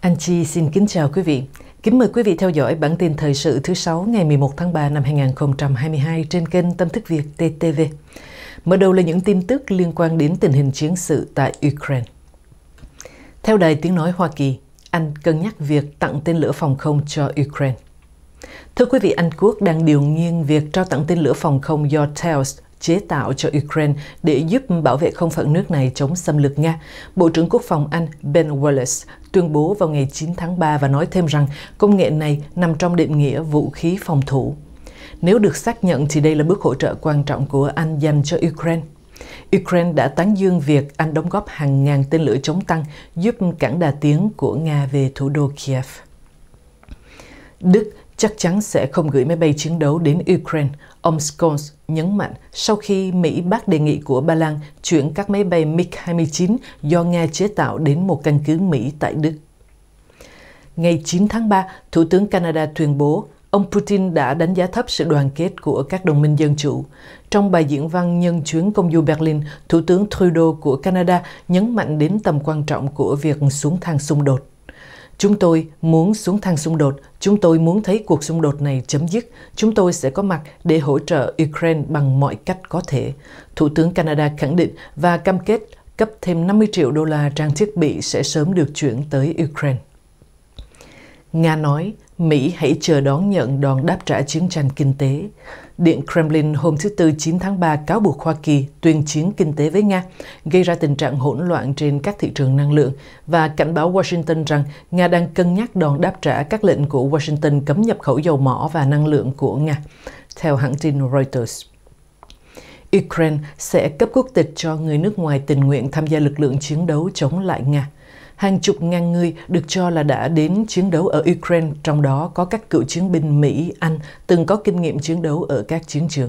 Anh Chi xin kính chào quý vị. Kính mời quý vị theo dõi bản tin thời sự thứ sáu ngày 11 tháng 3 năm 2022 trên kênh Tâm thức Việt TTV. Mở đầu là những tin tức liên quan đến tình hình chiến sự tại Ukraine. Theo Đài Tiếng Nói Hoa Kỳ, Anh cân nhắc việc tặng tên lửa phòng không cho Ukraine. Thưa quý vị, Anh Quốc đang điều nghiên việc trao tặng tên lửa phòng không do TELS chế tạo cho Ukraine để giúp bảo vệ không phận nước này chống xâm lược Nga. Bộ trưởng Quốc phòng Anh Ben Wallace tuyên bố vào ngày 9 tháng 3 và nói thêm rằng công nghệ này nằm trong định nghĩa vũ khí phòng thủ. Nếu được xác nhận thì đây là bước hỗ trợ quan trọng của Anh dành cho Ukraine. Ukraine đã tán dương việc Anh đóng góp hàng ngàn tên lửa chống tăng giúp cản đà tiến của Nga về thủ đô Kiev. Đức chắc chắn sẽ không gửi máy bay chiến đấu đến Ukraine, ông Scholz nhấn mạnh sau khi Mỹ bác đề nghị của Ba Lan chuyển các máy bay MiG-29 do Nga chế tạo đến một căn cứ Mỹ tại Đức. Ngày 9 tháng 3, Thủ tướng Canada tuyên bố ông Putin đã đánh giá thấp sự đoàn kết của các đồng minh dân chủ. Trong bài diễn văn nhân chuyến công du Berlin, Thủ tướng Trudeau của Canada nhấn mạnh đến tầm quan trọng của việc xuống thang xung đột. Chúng tôi muốn xuống thang xung đột, chúng tôi muốn thấy cuộc xung đột này chấm dứt. Chúng tôi sẽ có mặt để hỗ trợ Ukraine bằng mọi cách có thể. Thủ tướng Canada khẳng định và cam kết cấp thêm 50 triệu đô la trang thiết bị sẽ sớm được chuyển tới Ukraine. Nga nói Mỹ hãy chờ đón nhận đòn đáp trả chiến tranh kinh tế. Điện Kremlin hôm thứ Tư 9 tháng 3 cáo buộc Hoa Kỳ tuyên chiến kinh tế với Nga, gây ra tình trạng hỗn loạn trên các thị trường năng lượng và cảnh báo Washington rằng Nga đang cân nhắc đòn đáp trả các lệnh của Washington cấm nhập khẩu dầu mỏ và năng lượng của Nga, theo hãng tin Reuters. Ukraine sẽ cấp quốc tịch cho người nước ngoài tình nguyện tham gia lực lượng chiến đấu chống lại Nga hàng chục ngàn người được cho là đã đến chiến đấu ở Ukraine, trong đó có các cựu chiến binh Mỹ, Anh từng có kinh nghiệm chiến đấu ở các chiến trường.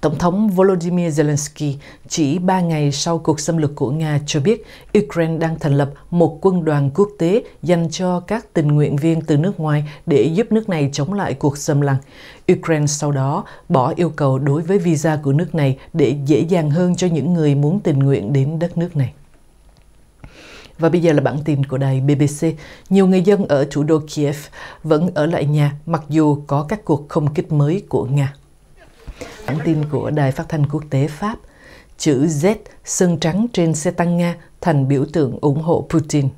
Tổng thống Volodymyr Zelensky chỉ 3 ngày sau cuộc xâm lược của Nga cho biết Ukraine đang thành lập một quân đoàn quốc tế dành cho các tình nguyện viên từ nước ngoài để giúp nước này chống lại cuộc xâm lăng. Ukraine sau đó bỏ yêu cầu đối với visa của nước này để dễ dàng hơn cho những người muốn tình nguyện đến đất nước này. Và bây giờ là bản tin của đài BBC. Nhiều người dân ở thủ đô Kiev vẫn ở lại nhà mặc dù có các cuộc không kích mới của Nga. Bản tin của đài phát thanh quốc tế Pháp. Chữ Z sơn trắng trên xe tăng Nga thành biểu tượng ủng hộ Putin.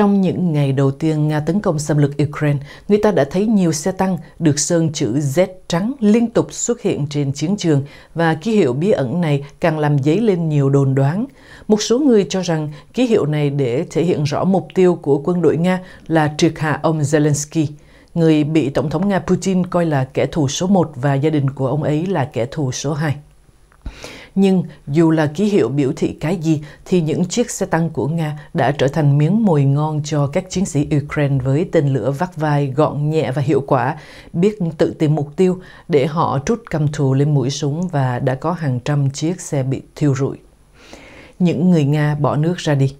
Trong những ngày đầu tiên Nga tấn công xâm lược Ukraine, người ta đã thấy nhiều xe tăng được sơn chữ Z trắng liên tục xuất hiện trên chiến trường và ký hiệu bí ẩn này càng làm dấy lên nhiều đồn đoán. Một số người cho rằng ký hiệu này để thể hiện rõ mục tiêu của quân đội Nga là triệt hạ ông Zelensky người bị Tổng thống Nga Putin coi là kẻ thù số 1 và gia đình của ông ấy là kẻ thù số 2. Nhưng dù là ký hiệu biểu thị cái gì thì những chiếc xe tăng của Nga đã trở thành miếng mồi ngon cho các chiến sĩ Ukraine với tên lửa vắt vai gọn nhẹ và hiệu quả, biết tự tìm mục tiêu để họ trút cầm thù lên mũi súng và đã có hàng trăm chiếc xe bị thiêu rụi. Những người Nga bỏ nước ra đi.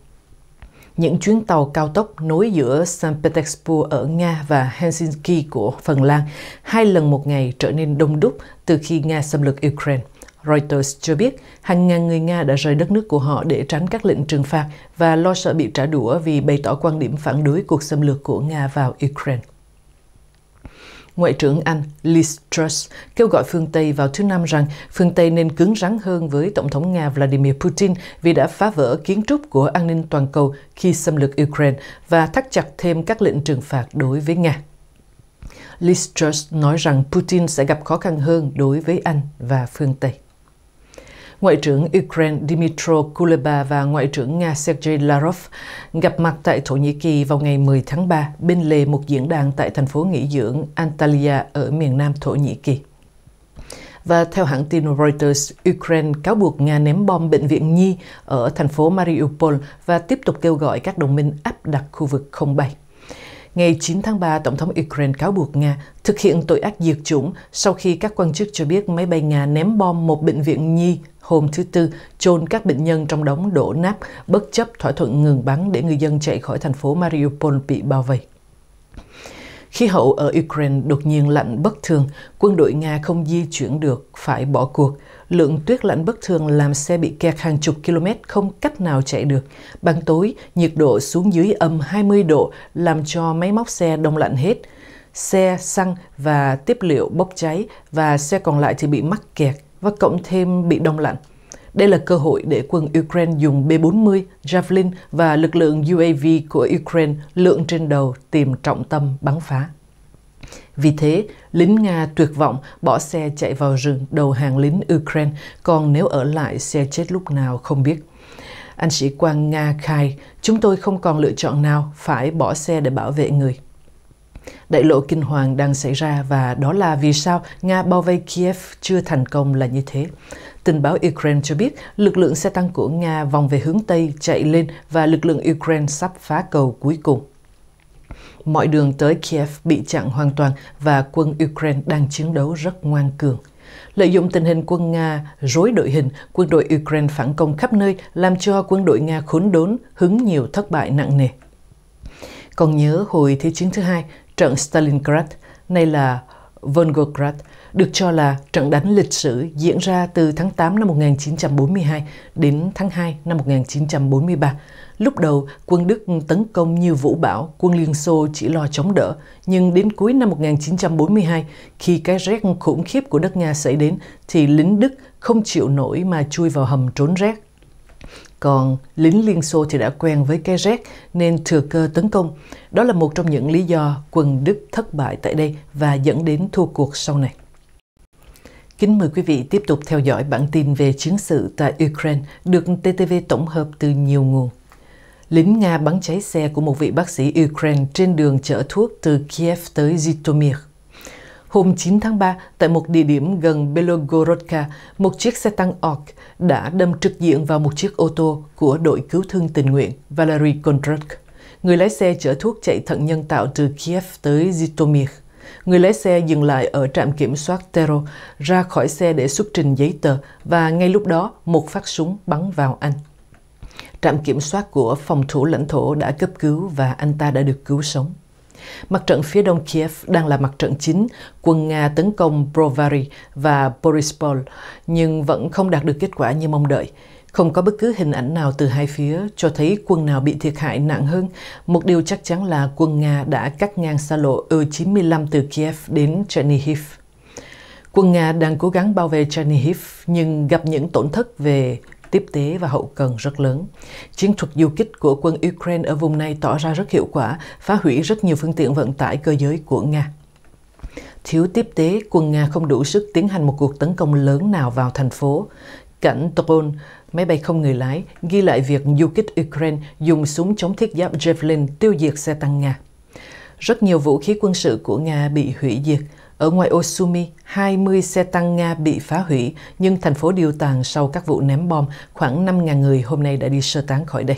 Những chuyến tàu cao tốc nối giữa Saint Petersburg ở Nga và Helsinki của Phần Lan hai lần một ngày trở nên đông đúc từ khi Nga xâm lược Ukraine. Reuters cho biết hàng ngàn người Nga đã rời đất nước của họ để tránh các lệnh trừng phạt và lo sợ bị trả đũa vì bày tỏ quan điểm phản đối cuộc xâm lược của Nga vào Ukraine. Ngoại trưởng Anh Liz Truss kêu gọi phương Tây vào thứ Năm rằng phương Tây nên cứng rắn hơn với Tổng thống Nga Vladimir Putin vì đã phá vỡ kiến trúc của an ninh toàn cầu khi xâm lược Ukraine và thắt chặt thêm các lệnh trừng phạt đối với Nga. Liz Truss nói rằng Putin sẽ gặp khó khăn hơn đối với Anh và phương Tây. Ngoại trưởng Ukraine Dmytro Kuleba và Ngoại trưởng Nga Sergei Lavrov gặp mặt tại Thổ Nhĩ Kỳ vào ngày 10 tháng 3 bên lề một diễn đàn tại thành phố nghỉ dưỡng Antalya ở miền nam Thổ Nhĩ Kỳ. Và theo hãng tin Reuters, Ukraine cáo buộc Nga ném bom bệnh viện Nhi ở thành phố Mariupol và tiếp tục kêu gọi các đồng minh áp đặt khu vực không bay. Ngày 9 tháng 3, Tổng thống Ukraine cáo buộc Nga thực hiện tội ác diệt chủng sau khi các quan chức cho biết máy bay Nga ném bom một bệnh viện nhi hôm thứ Tư, chôn các bệnh nhân trong đống đổ nát, bất chấp thỏa thuận ngừng bắn để người dân chạy khỏi thành phố Mariupol bị bao vây. Khí hậu ở Ukraine đột nhiên lạnh bất thường, quân đội Nga không di chuyển được, phải bỏ cuộc. Lượng tuyết lạnh bất thường làm xe bị kẹt hàng chục km không cách nào chạy được. Ban tối, nhiệt độ xuống dưới âm 20 độ làm cho máy móc xe đông lạnh hết. Xe, xăng và tiếp liệu bốc cháy và xe còn lại thì bị mắc kẹt và cộng thêm bị đông lạnh. Đây là cơ hội để quân Ukraine dùng B-40, Javelin và lực lượng UAV của Ukraine lượng trên đầu tìm trọng tâm bắn phá. Vì thế, lính Nga tuyệt vọng bỏ xe chạy vào rừng đầu hàng lính Ukraine, còn nếu ở lại xe chết lúc nào không biết. Anh sĩ quan Nga khai, chúng tôi không còn lựa chọn nào phải bỏ xe để bảo vệ người. Đại lộ kinh hoàng đang xảy ra và đó là vì sao Nga bao vây Kiev chưa thành công là như thế. Tình báo Ukraine cho biết lực lượng xe tăng của Nga vòng về hướng Tây chạy lên và lực lượng Ukraine sắp phá cầu cuối cùng. Mọi đường tới Kiev bị chặn hoàn toàn và quân Ukraine đang chiến đấu rất ngoan cường. Lợi dụng tình hình quân Nga rối đội hình, quân đội Ukraine phản công khắp nơi làm cho quân đội Nga khốn đốn, hứng nhiều thất bại nặng nề. Còn nhớ hồi Thế chiến thứ hai, trận Stalingrad, nay là Volgograd, được cho là trận đánh lịch sử diễn ra từ tháng 8 năm 1942 đến tháng 2 năm 1943. Lúc đầu, quân Đức tấn công như vũ bão, quân Liên Xô chỉ lo chống đỡ. Nhưng đến cuối năm 1942, khi cái rét khủng khiếp của đất Nga xảy đến, thì lính Đức không chịu nổi mà chui vào hầm trốn rét. Còn lính Liên Xô thì đã quen với cái rét nên thừa cơ tấn công. Đó là một trong những lý do quân Đức thất bại tại đây và dẫn đến thua cuộc sau này. Kính mời quý vị tiếp tục theo dõi bản tin về chiến sự tại Ukraine được TTV tổng hợp từ nhiều nguồn. Lính Nga bắn cháy xe của một vị bác sĩ Ukraine trên đường chở thuốc từ Kiev tới Zitomir. Hôm 9 tháng 3, tại một địa điểm gần Belogorodka, một chiếc xe tăng Ork đã đâm trực diện vào một chiếc ô tô của đội cứu thương tình nguyện Valery Kondrat. Người lái xe chở thuốc chạy thận nhân tạo từ Kiev tới Zitomir. Người lái xe dừng lại ở trạm kiểm soát Tero, ra khỏi xe để xuất trình giấy tờ và ngay lúc đó một phát súng bắn vào anh. Trạm kiểm soát của phòng thủ lãnh thổ đã cấp cứu và anh ta đã được cứu sống. Mặt trận phía đông Kiev đang là mặt trận chính, quân Nga tấn công Brovary và Borispol, nhưng vẫn không đạt được kết quả như mong đợi. Không có bất cứ hình ảnh nào từ hai phía cho thấy quân nào bị thiệt hại nặng hơn. Một điều chắc chắn là quân Nga đã cắt ngang xa lộ U-95 từ Kiev đến Chernihiv. Quân Nga đang cố gắng bảo vệ Chernihiv nhưng gặp những tổn thất về tiếp tế và hậu cần rất lớn. Chiến thuật du kích của quân Ukraine ở vùng này tỏ ra rất hiệu quả, phá hủy rất nhiều phương tiện vận tải cơ giới của Nga. Thiếu tiếp tế, quân Nga không đủ sức tiến hành một cuộc tấn công lớn nào vào thành phố cảnh drone máy bay không người lái ghi lại việc du kích Ukraine dùng súng chống thiết giáp Javelin tiêu diệt xe tăng Nga. Rất nhiều vũ khí quân sự của Nga bị hủy diệt. Ở ngoài ô 20 xe tăng Nga bị phá hủy, nhưng thành phố điều Tàn sau các vụ ném bom, khoảng 5.000 người hôm nay đã đi sơ tán khỏi đây.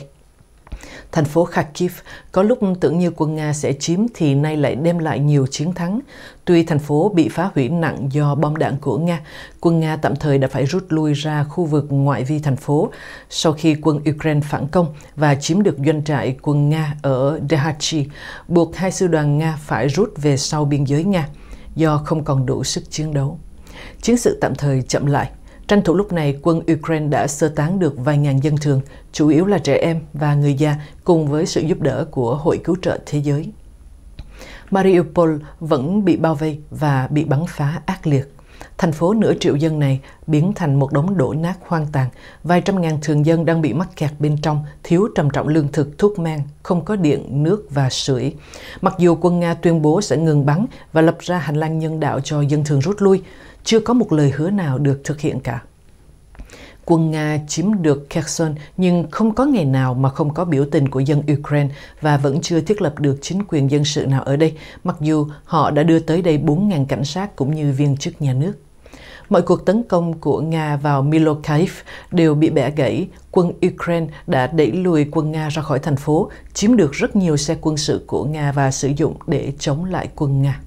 Thành phố Kharkiv có lúc tưởng như quân Nga sẽ chiếm thì nay lại đem lại nhiều chiến thắng. Tuy thành phố bị phá hủy nặng do bom đạn của Nga, quân Nga tạm thời đã phải rút lui ra khu vực ngoại vi thành phố sau khi quân Ukraine phản công và chiếm được doanh trại quân Nga ở Dehachi, buộc hai sư đoàn Nga phải rút về sau biên giới Nga do không còn đủ sức chiến đấu. Chiến sự tạm thời chậm lại. Tranh thủ lúc này, quân Ukraine đã sơ tán được vài ngàn dân thường, chủ yếu là trẻ em và người già, cùng với sự giúp đỡ của Hội Cứu trợ Thế giới. Mariupol vẫn bị bao vây và bị bắn phá ác liệt. Thành phố nửa triệu dân này biến thành một đống đổ nát hoang tàn. Vài trăm ngàn thường dân đang bị mắc kẹt bên trong, thiếu trầm trọng lương thực, thuốc men, không có điện, nước và sưởi. Mặc dù quân Nga tuyên bố sẽ ngừng bắn và lập ra hành lang nhân đạo cho dân thường rút lui, chưa có một lời hứa nào được thực hiện cả. Quân Nga chiếm được Kherson nhưng không có ngày nào mà không có biểu tình của dân Ukraine và vẫn chưa thiết lập được chính quyền dân sự nào ở đây, mặc dù họ đã đưa tới đây 4.000 cảnh sát cũng như viên chức nhà nước. Mọi cuộc tấn công của Nga vào Milokaiv đều bị bẻ gãy. Quân Ukraine đã đẩy lùi quân Nga ra khỏi thành phố, chiếm được rất nhiều xe quân sự của Nga và sử dụng để chống lại quân Nga.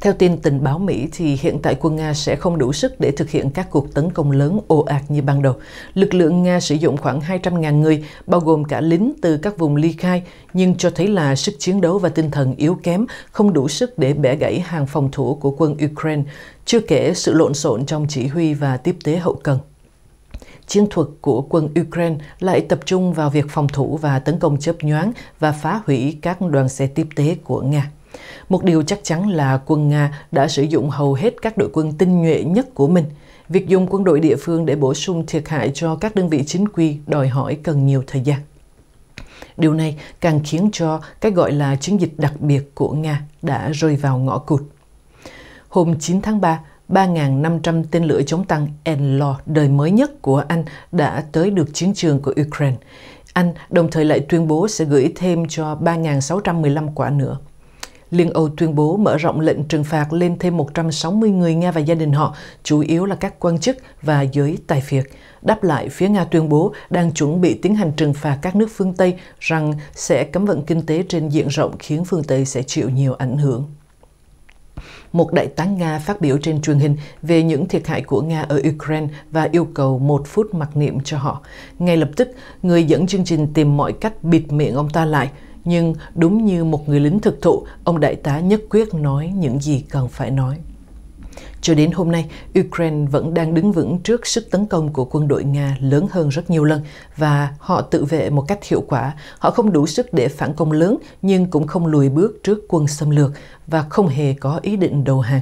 Theo tin tình báo Mỹ thì hiện tại quân Nga sẽ không đủ sức để thực hiện các cuộc tấn công lớn ồ ạt như ban đầu. Lực lượng Nga sử dụng khoảng 200.000 người, bao gồm cả lính từ các vùng ly khai, nhưng cho thấy là sức chiến đấu và tinh thần yếu kém, không đủ sức để bẻ gãy hàng phòng thủ của quân Ukraine, chưa kể sự lộn xộn trong chỉ huy và tiếp tế hậu cần chiến thuật của quân Ukraine lại tập trung vào việc phòng thủ và tấn công chớp nhoáng và phá hủy các đoàn xe tiếp tế của Nga. Một điều chắc chắn là quân Nga đã sử dụng hầu hết các đội quân tinh nhuệ nhất của mình. Việc dùng quân đội địa phương để bổ sung thiệt hại cho các đơn vị chính quy đòi hỏi cần nhiều thời gian. Điều này càng khiến cho cái gọi là chiến dịch đặc biệt của Nga đã rơi vào ngõ cụt. Hôm 9 tháng 3, 3.500 tên lửa chống tăng Enlaw đời mới nhất của Anh đã tới được chiến trường của Ukraine. Anh đồng thời lại tuyên bố sẽ gửi thêm cho 3.615 quả nữa. Liên Âu tuyên bố mở rộng lệnh trừng phạt lên thêm 160 người Nga và gia đình họ, chủ yếu là các quan chức và giới tài phiệt. Đáp lại, phía Nga tuyên bố đang chuẩn bị tiến hành trừng phạt các nước phương Tây rằng sẽ cấm vận kinh tế trên diện rộng khiến phương Tây sẽ chịu nhiều ảnh hưởng một đại tá Nga phát biểu trên truyền hình về những thiệt hại của Nga ở Ukraine và yêu cầu một phút mặc niệm cho họ. Ngay lập tức, người dẫn chương trình tìm mọi cách bịt miệng ông ta lại nhưng đúng như một người lính thực thụ, ông đại tá nhất quyết nói những gì cần phải nói. Cho đến hôm nay, Ukraine vẫn đang đứng vững trước sức tấn công của quân đội Nga lớn hơn rất nhiều lần và họ tự vệ một cách hiệu quả. Họ không đủ sức để phản công lớn nhưng cũng không lùi bước trước quân xâm lược và không hề có ý định đầu hàng.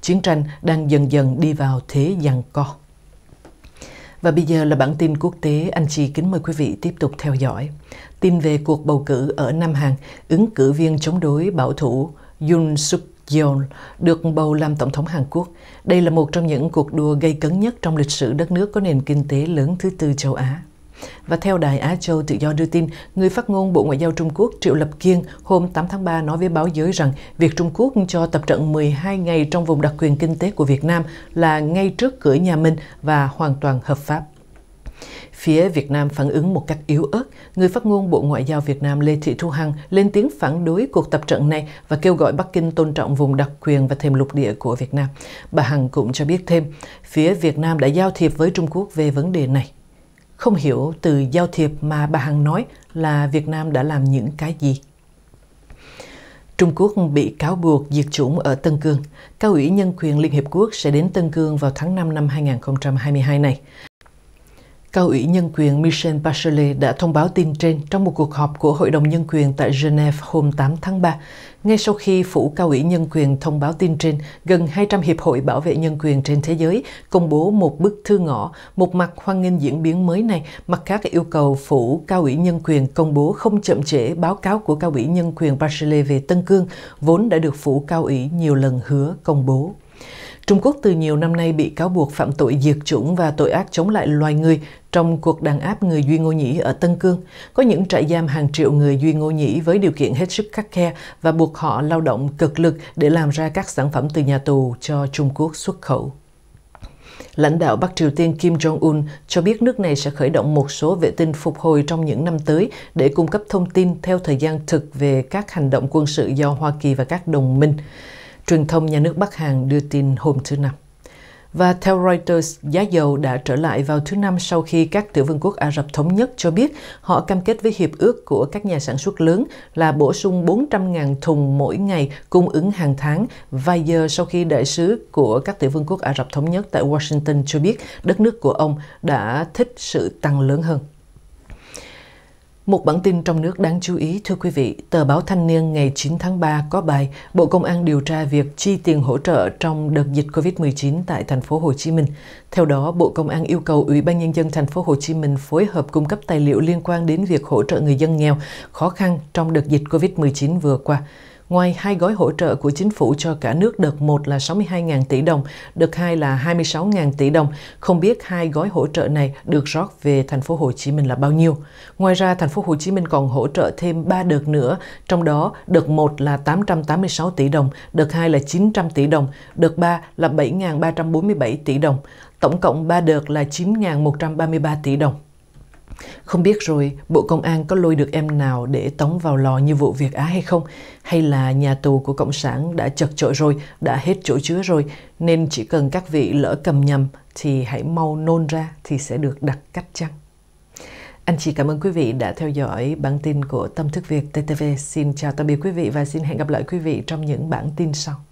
Chiến tranh đang dần dần đi vào thế giằng co. Và bây giờ là bản tin quốc tế, anh chị kính mời quý vị tiếp tục theo dõi tin về cuộc bầu cử ở Nam Hàn, ứng cử viên chống đối bảo thủ Yoon Suk Yeol được bầu làm Tổng thống Hàn Quốc. Đây là một trong những cuộc đua gây cấn nhất trong lịch sử đất nước có nền kinh tế lớn thứ tư châu Á. Và theo Đài Á Châu Tự do đưa tin, người phát ngôn Bộ Ngoại giao Trung Quốc Triệu Lập Kiên hôm 8 tháng 3 nói với báo giới rằng việc Trung Quốc cho tập trận 12 ngày trong vùng đặc quyền kinh tế của Việt Nam là ngay trước cửa nhà Minh và hoàn toàn hợp pháp. Phía Việt Nam phản ứng một cách yếu ớt, người phát ngôn Bộ Ngoại giao Việt Nam Lê Thị Thu Hằng lên tiếng phản đối cuộc tập trận này và kêu gọi Bắc Kinh tôn trọng vùng đặc quyền và thềm lục địa của Việt Nam. Bà Hằng cũng cho biết thêm, phía Việt Nam đã giao thiệp với Trung Quốc về vấn đề này. Không hiểu từ giao thiệp mà bà Hằng nói là Việt Nam đã làm những cái gì. Trung Quốc bị cáo buộc diệt chủng ở Tân Cương. Cao ủy nhân quyền Liên Hiệp Quốc sẽ đến Tân Cương vào tháng 5 năm 2022 này. Cao ủy Nhân quyền Michel Bachelet đã thông báo tin trên trong một cuộc họp của Hội đồng Nhân quyền tại Geneva hôm 8 tháng 3. Ngay sau khi Phủ Cao ủy Nhân quyền thông báo tin trên, gần 200 hiệp hội bảo vệ nhân quyền trên thế giới công bố một bức thư ngõ, một mặt hoan nghênh diễn biến mới này, mặt khác yêu cầu Phủ Cao ủy Nhân quyền công bố không chậm trễ báo cáo của Cao ủy Nhân quyền Bachelet về Tân Cương, vốn đã được Phủ Cao ủy nhiều lần hứa công bố. Trung Quốc từ nhiều năm nay bị cáo buộc phạm tội diệt chủng và tội ác chống lại loài người trong cuộc đàn áp người Duy Ngô Nhĩ ở Tân Cương. Có những trại giam hàng triệu người Duy Ngô Nhĩ với điều kiện hết sức khắc khe và buộc họ lao động cực lực để làm ra các sản phẩm từ nhà tù cho Trung Quốc xuất khẩu lãnh đạo Bắc Triều Tiên Kim Jong-un cho biết nước này sẽ khởi động một số vệ tinh phục hồi trong những năm tới để cung cấp thông tin theo thời gian thực về các hành động quân sự do Hoa Kỳ và các đồng minh truyền thông nhà nước Bắc Hàn đưa tin hôm thứ Năm. Và theo Reuters, giá dầu đã trở lại vào thứ Năm sau khi các tiểu vương quốc Ả Rập Thống Nhất cho biết họ cam kết với hiệp ước của các nhà sản xuất lớn là bổ sung 400.000 thùng mỗi ngày cung ứng hàng tháng. Vài giờ sau khi đại sứ của các tiểu vương quốc Ả Rập Thống Nhất tại Washington cho biết đất nước của ông đã thích sự tăng lớn hơn. Một bản tin trong nước đáng chú ý, thưa quý vị, tờ báo Thanh Niên ngày 9 tháng 3 có bài Bộ Công an điều tra việc chi tiền hỗ trợ trong đợt dịch COVID-19 tại thành phố Hồ Chí Minh. Theo đó, Bộ Công an yêu cầu Ủy ban nhân dân thành phố Hồ Chí Minh phối hợp cung cấp tài liệu liên quan đến việc hỗ trợ người dân nghèo khó khăn trong đợt dịch COVID-19 vừa qua. Ngoài hai gói hỗ trợ của chính phủ cho cả nước đợt 1 là 62.000 tỷ đồng, đợt 2 là 26.000 tỷ đồng, không biết hai gói hỗ trợ này được rót về thành phố Hồ Chí Minh là bao nhiêu. Ngoài ra, thành phố Hồ Chí Minh còn hỗ trợ thêm 3 đợt nữa, trong đó đợt 1 là 886 tỷ đồng, đợt 2 là 900 tỷ đồng, đợt 3 là 7.347 tỷ đồng. Tổng cộng 3 đợt là 9.133 tỷ đồng. Không biết rồi Bộ Công an có lôi được em nào để tống vào lò như vụ việc Á hay không? Hay là nhà tù của Cộng sản đã chật chội rồi, đã hết chỗ chứa rồi, nên chỉ cần các vị lỡ cầm nhầm thì hãy mau nôn ra thì sẽ được đặt cách chăng? Anh chị cảm ơn quý vị đã theo dõi bản tin của Tâm Thức Việt TTV. Xin chào tạm biệt quý vị và xin hẹn gặp lại quý vị trong những bản tin sau.